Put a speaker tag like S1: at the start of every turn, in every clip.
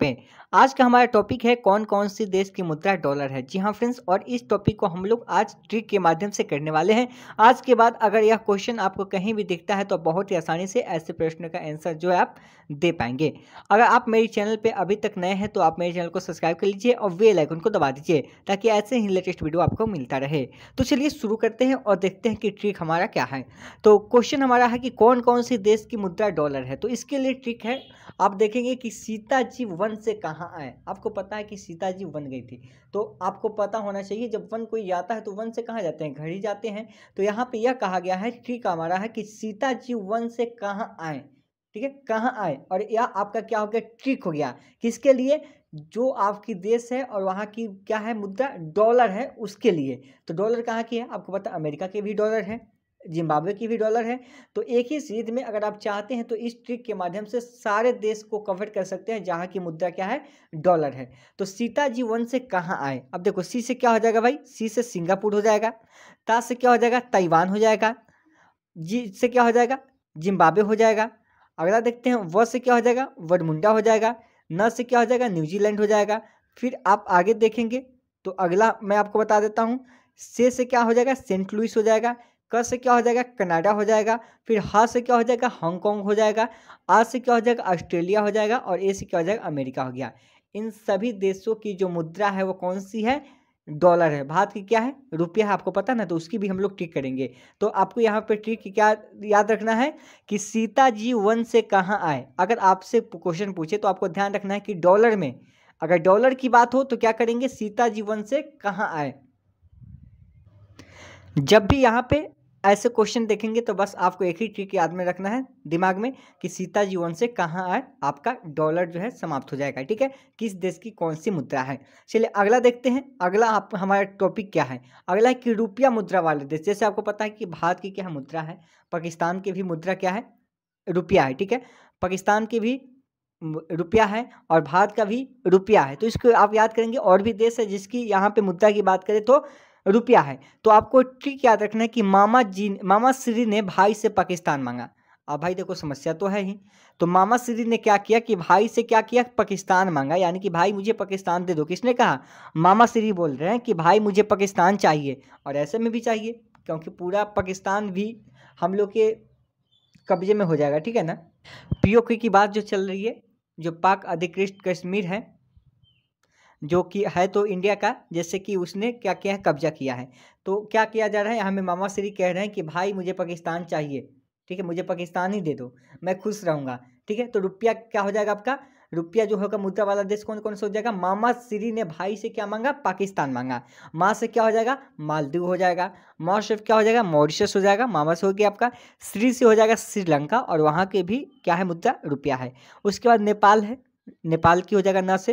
S1: पे आज का हमारा टॉपिक है कौन कौन से देश की मुद्रा डॉलर है जी हाँ फ्रेंड्स और इस टॉपिक को हम लोग आज ट्रिक के माध्यम से करने वाले हैं आज के बाद अगर यह क्वेश्चन आपको कहीं भी दिखता है तो बहुत ही आसानी से ऐसे प्रश्न का आंसर जो है आप दे पाएंगे अगर आप मेरे चैनल पर अभी तक नए हैं तो आप मेरे चैनल को सब्सक्राइब कर लीजिए और वे लाइकन को दबा दीजिए ताकि ऐसे ही लेटेस्ट वीडियो आपको मिलता रहे तो चलिए शुरू करते हैं और देखते हैं कि ट्रिक हमारा क्या है तो क्वेश्चन हमारा है कि कौन कौन से देश की मुद्रा डॉलर है तो इसके लिए ट्रिक है आप देखेंगे कि सीता जी वन वन से कहाँ आए आपको पता है कि सीता जी वन गई थी तो आपको पता होना चाहिए जब वन कोई जाता है तो वन से कहाँ जाते हैं घर ही जाते हैं तो यहाँ पे यह कहा गया है ठीक हमारा है कि सीता जी वन से कहाँ आए ठीक है कहाँ आए और यह आपका क्या हो गया ट्रिक हो गया किसके लिए जो आपकी देश है और वहाँ की क्या है मुद्रा डॉलर है उसके लिए तो डॉलर कहाँ की है आपको पता अमेरिका के भी डॉलर है जिम्बाब्वे की भी डॉलर है तो एक ही सीरीज में अगर आप चाहते हैं तो इस ट्रिक के माध्यम से सारे देश को कवर कर सकते हैं जहाँ की मुद्रा क्या है डॉलर है तो सीता जी वन से कहाँ आए अब देखो सी से क्या हो जाएगा भाई सी से सिंगापुर हो जाएगा ता से क्या हो जाएगा ताइवान हो जाएगा जी से क्या हो जाएगा जिम्बाब्वे हो जाएगा अगला देखते हैं व से क्या हो जाएगा वडमुंडा हो जाएगा न से क्या हो जाएगा न्यूजीलैंड हो जाएगा फिर आप आगे देखेंगे तो अगला मैं आपको बता देता हूँ से से क्या हो जाएगा सेंट लुइस हो जाएगा क से क्या हो जाएगा कनाडा हो जाएगा फिर ह से क्या हो जाएगा हांगकॉन्ग हो जाएगा आ से क्या हो जाएगा ऑस्ट्रेलिया हो जाएगा और ए से क्या हो जाएगा अमेरिका हो गया इन सभी देशों की जो मुद्रा है वो कौन सी है डॉलर है भारत की क्या है रुपया है आपको पता ना तो उसकी भी हम लोग ट्रिक करेंगे तो आपको यहाँ पे ट्रिक क्या याद रखना है कि सीता जी वन से कहाँ आए अगर आपसे क्वेश्चन पूछे तो आपको ध्यान रखना है कि डॉलर में अगर डॉलर की बात हो तो क्या करेंगे सीता जी वन से कहाँ आए जब भी यहाँ पे ऐसे क्वेश्चन देखेंगे तो बस आपको एक ही ट्रिक याद में रखना है दिमाग में कि सीता जीवन से कहाँ आए आपका डॉलर जो है समाप्त हो जाएगा ठीक है किस देश की कौन सी मुद्रा है चलिए अगला देखते हैं अगला आप हमारा टॉपिक क्या है अगला है कि रुपया मुद्रा वाले देश जैसे आपको पता है कि भारत की क्या मुद्रा है पाकिस्तान की भी मुद्रा क्या है रुपया है ठीक है पाकिस्तान की भी रुपया है और भारत का भी रुपया है तो इसको आप याद करेंगे और भी देश है जिसकी यहाँ पे मुद्रा की बात करें तो रुपया है तो आपको ठीक याद रखना है कि मामा जी मामा श्री ने भाई से पाकिस्तान मांगा अब भाई देखो समस्या तो है ही तो मामा श्री ने क्या किया कि भाई से क्या किया पाकिस्तान मांगा यानी कि भाई मुझे पाकिस्तान दे दो किसने कहा मामा श्री बोल रहे हैं कि भाई मुझे पाकिस्तान चाहिए और ऐसे में भी चाहिए क्योंकि पूरा पाकिस्तान भी हम लोग के कब्जे में हो जाएगा ठीक है ना पीओके की बात जो चल रही है जो पाक अधिकृत कश्मीर है जो कि है तो इंडिया का जैसे कि उसने क्या किया है कब्जा किया है तो क्या किया जा रहा है हमें मामा श्री कह रहे हैं कि भाई मुझे पाकिस्तान चाहिए ठीक है मुझे पाकिस्तान ही दे दो मैं खुश रहूँगा ठीक है तो रुपया क्या हो जाएगा आपका रुपया जो होगा मुद्रा वाला देश कौन कौन से हो जाएगा मामा श्री ने भाई से क्या मांगा पाकिस्तान मांगा माँ से क्या हो जाएगा मालदीव हो जाएगा माँ से क्या हो जाएगा मॉरिशस हो जाएगा मामा से हो गया आपका श्री से हो जाएगा श्रीलंका और वहाँ के भी क्या है मुद्रा रुपया है उसके बाद नेपाल है नेपाल की हो जाएगा न से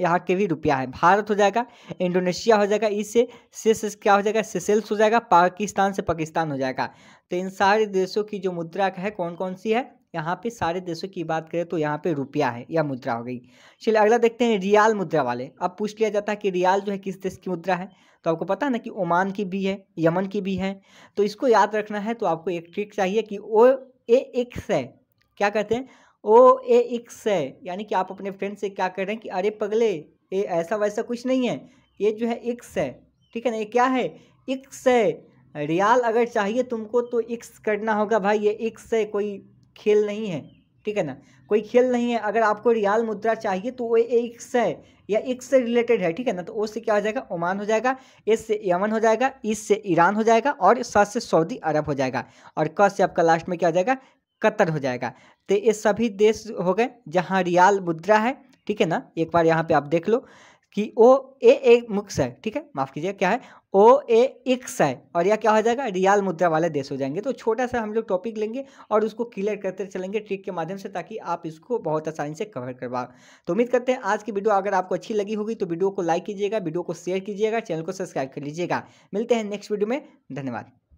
S1: यहाँ के भी रुपया है भारत हो जाएगा इंडोनेशिया हो जाएगा इससे सेस क्या हो जाएगा सेसेल्स हो जाएगा पाकिस्तान से पाकिस्तान हो जाएगा तो इन सारे देशों की जो मुद्रा है कौन कौन सी है यहाँ पे सारे देशों की बात करें तो यहाँ पे रुपया है या मुद्रा हो गई चलिए अगला देखते हैं रियाल मुद्रा वाले अब पूछ लिया जाता है कि रियाल जो है किस देश की मुद्रा है तो आपको पता है ना कि ओमान की भी है यमन की भी है तो इसको याद रखना है तो आपको एक ट्रिक चाहिए कि ओ ए एक्स है क्या कहते हैं ओ ए इक्स है यानी कि आप अपने फ्रेंड से क्या कह रहे हैं कि अरे पगले ये ऐसा वैसा कुछ नहीं है ये जो है इक्स है ठीक है ना ये क्या है इक्स है रियाल अगर चाहिए तुमको तो इक्स करना होगा भाई ये इक्स है कोई खेल नहीं है ठीक है ना कोई खेल नहीं है अगर आपको रियाल मुद्रा चाहिए तो वो ए इक्स है या इक्स से रिलेटेड है ठीक है ना तो ओ से क्या हो जाएगा ओमान हो जाएगा एस से यमन हो जाएगा इस से ईरान हो जाएगा और सा से सऊदी अरब हो जाएगा और क से आपका लास्ट में क्या हो जाएगा कतर हो जाएगा तो ये सभी देश हो गए जहाँ रियाल मुद्रा है ठीक है ना एक बार यहाँ पे आप देख लो कि ओ ए एक मुक्स है ठीक है माफ़ कीजिए क्या है ओ ए एक्स है और यह क्या हो जाएगा रियाल मुद्रा वाले देश हो जाएंगे तो छोटा सा हम लोग टॉपिक लेंगे और उसको क्लियर करते चलेंगे ट्रिक के माध्यम से ताकि आप इसको बहुत आसानी से कवर करवा तो उम्मीद करते हैं आज की वीडियो अगर आपको अच्छी लगी होगी तो वीडियो को लाइक कीजिएगा वीडियो को शेयर कीजिएगा चैनल को सब्सक्राइब कर लीजिएगा मिलते हैं नेक्स्ट वीडियो में धन्यवाद